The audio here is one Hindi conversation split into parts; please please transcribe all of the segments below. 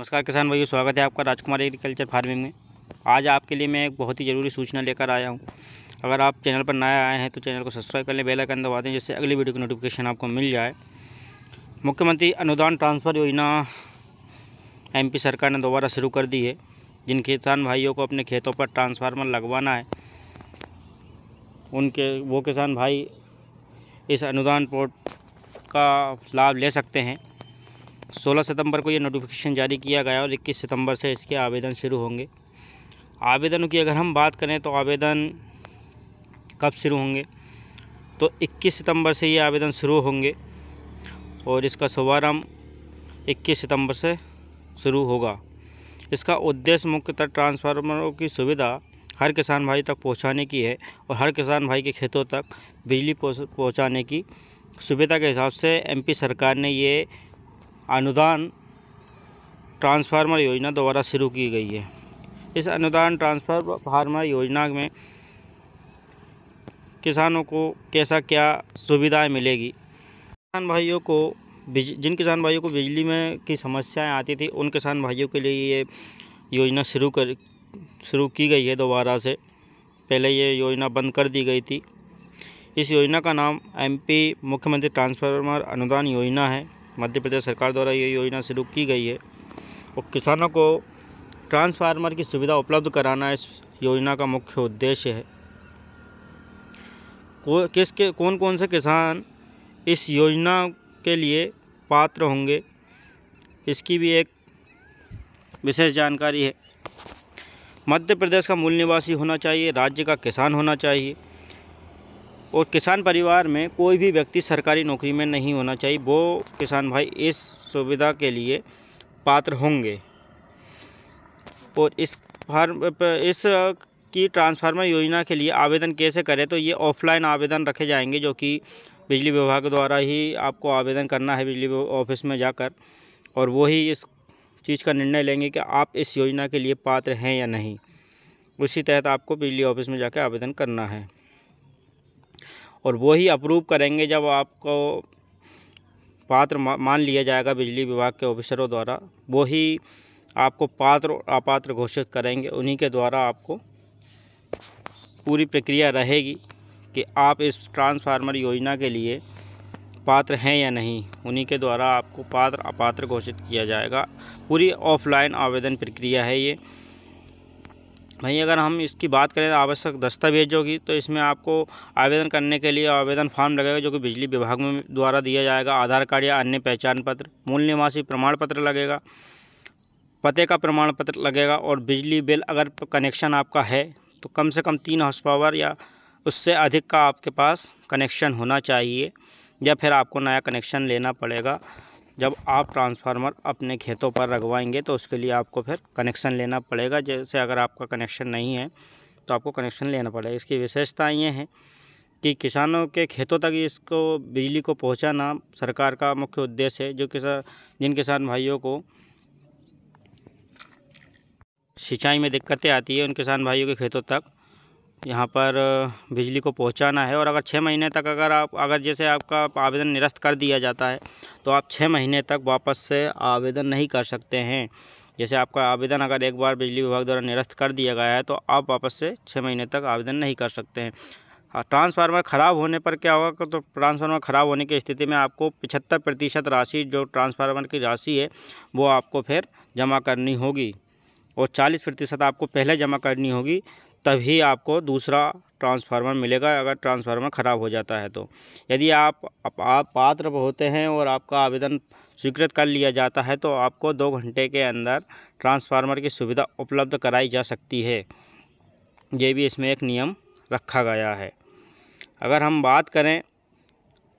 नमस्कार किसान भाइयों स्वागत है आपका राजकुमार एग्रीकल्चर फार्मिंग में आज आपके लिए मैं एक बहुत ही ज़रूरी सूचना लेकर आया हूँ अगर आप चैनल पर नया आए हैं तो चैनल को सब्सक्राइब कर लें बेल आइकन दबा दें जिससे अगली वीडियो की नोटिफिकेशन आपको मिल जाए मुख्यमंत्री अनुदान ट्रांसफ़र योजना पी सरकार ने दोबारा शुरू कर दी है जिन किसान भाइयों को अपने खेतों पर ट्रांसफार्मर लगवाना है उनके वो किसान भाई इस अनुदान पोर्ट का लाभ ले सकते हैं 16 सितंबर को ये नोटिफिकेशन जारी किया गया और 21 सितंबर से इसके आवेदन शुरू होंगे आवेदन की अगर हम बात करें तो आवेदन कब शुरू होंगे तो 21 सितंबर से ये आवेदन शुरू होंगे और इसका शुभारम्भ इक्कीस सितम्बर से शुरू होगा इसका उद्देश्य मुख्यतः ट्रांसफार्मरों की सुविधा हर किसान भाई तक पहुंचाने की है और हर किसान भाई के खेतों तक बिजली पहुंचाने की सुविधा के हिसाब से एमपी सरकार ने ये अनुदान ट्रांसफार्मर योजना द्वारा शुरू की गई है इस अनुदान ट्रांसफार्मर योजना में किसानों को कैसा क्या सुविधाएं मिलेगी किसान भाइयों को जिन किसान भाइयों को बिजली में की समस्याएं आती थी उन किसान भाइयों के लिए ये योजना शुरू कर शुरू की गई है दोबारा से पहले ये योजना बंद कर दी गई थी इस योजना का नाम एमपी मुख्यमंत्री ट्रांसफार्मर अनुदान योजना है मध्य प्रदेश सरकार द्वारा ये योजना शुरू की गई है और किसानों को ट्रांसफार्मर की सुविधा उपलब्ध कराना इस योजना का मुख्य उद्देश्य है को किसके कौन कौन से किसान इस योजना के लिए पात्र होंगे इसकी भी एक विशेष जानकारी है मध्य प्रदेश का मूल निवासी होना चाहिए राज्य का किसान होना चाहिए और किसान परिवार में कोई भी व्यक्ति सरकारी नौकरी में नहीं होना चाहिए वो किसान भाई इस सुविधा के लिए पात्र होंगे और इस फार्म इस की ट्रांसफार्मर योजना के लिए आवेदन कैसे करें तो ये ऑफलाइन आवेदन रखे जाएंगे जो कि बिजली विभाग द्वारा ही आपको आवेदन करना है बिजली ऑफिस में जाकर और वो ही इस चीज़ का निर्णय लेंगे कि आप इस योजना के लिए पात्र हैं या नहीं उसी तहत आपको बिजली ऑफिस में जाकर आवेदन करना है और वो ही अप्रूव करेंगे जब आपको पात्र मान लिया जाएगा बिजली विभाग के ऑफिसरों द्वारा वो ही आपको पात्र अपात्र घोषित करेंगे उन्हीं के द्वारा आपको पूरी प्रक्रिया रहेगी कि आप इस ट्रांसफार्मर योजना के लिए पात्र हैं या नहीं उन्हीं के द्वारा आपको पात्र अपात्र घोषित किया जाएगा पूरी ऑफलाइन आवेदन प्रक्रिया है ये वहीं अगर हम इसकी बात करें आवश्यक दस्तावेजों की तो इसमें आपको आवेदन करने के लिए आवेदन फॉर्म लगेगा जो कि बिजली विभाग में द्वारा दिया जाएगा आधार कार्ड या अन्य पहचान पत्र मूल निवासी प्रमाण पत्र लगेगा पते का प्रमाण पत्र लगेगा और बिजली बिल अगर कनेक्शन आपका है तो कम से कम तीन हाउस पावर या उससे अधिक का आपके पास कनेक्शन होना चाहिए या फिर आपको नया कनेक्शन लेना पड़ेगा जब आप ट्रांसफार्मर अपने खेतों पर लगवाएंगे तो उसके लिए आपको फिर कनेक्शन लेना पड़ेगा जैसे अगर आपका कनेक्शन नहीं है तो आपको कनेक्शन लेना पड़ेगा इसकी विशेषता ये हैं कि किसानों के खेतों तक इसको बिजली को पहुंचाना सरकार का मुख्य उद्देश्य है जो किसान जिन किसान भाइयों को सिंचाई में दिक्कतें आती है उन किसान भाइयों के खेतों तक यहाँ पर बिजली को पहुँचाना है और अगर छः महीने तक अगर आप अगर जैसे आपका आवेदन निरस्त कर दिया जाता है तो आप छः महीने तक वापस से आवेदन नहीं कर सकते हैं जैसे आपका आवेदन अगर एक बार बिजली विभाग द्वारा निरस्त कर दिया गया है तो आप वापस से छः महीने तक आवेदन नहीं कर सकते हैं हाँ, ट्रांसफार्मर ख़राब होने पर क्या होगा तो ट्रांसफार्मर ख़राब होने की स्थिति में आपको पिछहत्तर प्रतिशत राशि जो ट्रांसफार्मर की राशि है वो आपको फिर जमा करनी होगी और चालीस प्रतिशत आपको पहले जमा करनी होगी तभी आपको दूसरा ट्रांसफार्मर मिलेगा अगर ट्रांसफार्मर ख़राब हो जाता है तो यदि आप आप पात्र होते हैं और आपका आवेदन स्वीकृत कर लिया जाता है तो आपको दो घंटे के अंदर ट्रांसफार्मर की सुविधा उपलब्ध कराई जा सकती है ये भी इसमें एक नियम रखा गया है अगर हम बात करें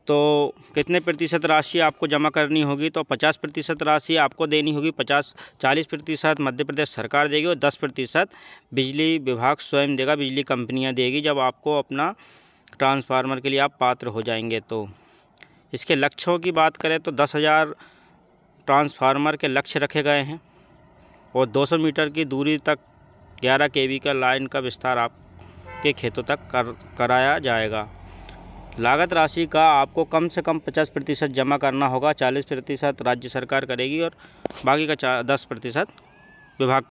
तो कितने प्रतिशत राशि आपको जमा करनी होगी तो 50 प्रतिशत राशि आपको देनी होगी 50 40 प्रतिशत मध्य प्रदेश सरकार देगी और 10 प्रतिशत बिजली विभाग स्वयं देगा बिजली कंपनियां देगी जब आपको अपना ट्रांसफार्मर के लिए आप पात्र हो जाएंगे तो इसके लक्ष्यों की बात करें तो दस हज़ार ट्रांसफार्मर के लक्ष्य रखे गए हैं और दो मीटर की दूरी तक ग्यारह के का लाइन का विस्तार आपके खेतों तक कर कराया जाएगा लागत राशि का आपको कम से कम पचास प्रतिशत जमा करना होगा चालीस प्रतिशत राज्य सरकार करेगी और बाकी का दस प्रतिशत विभाग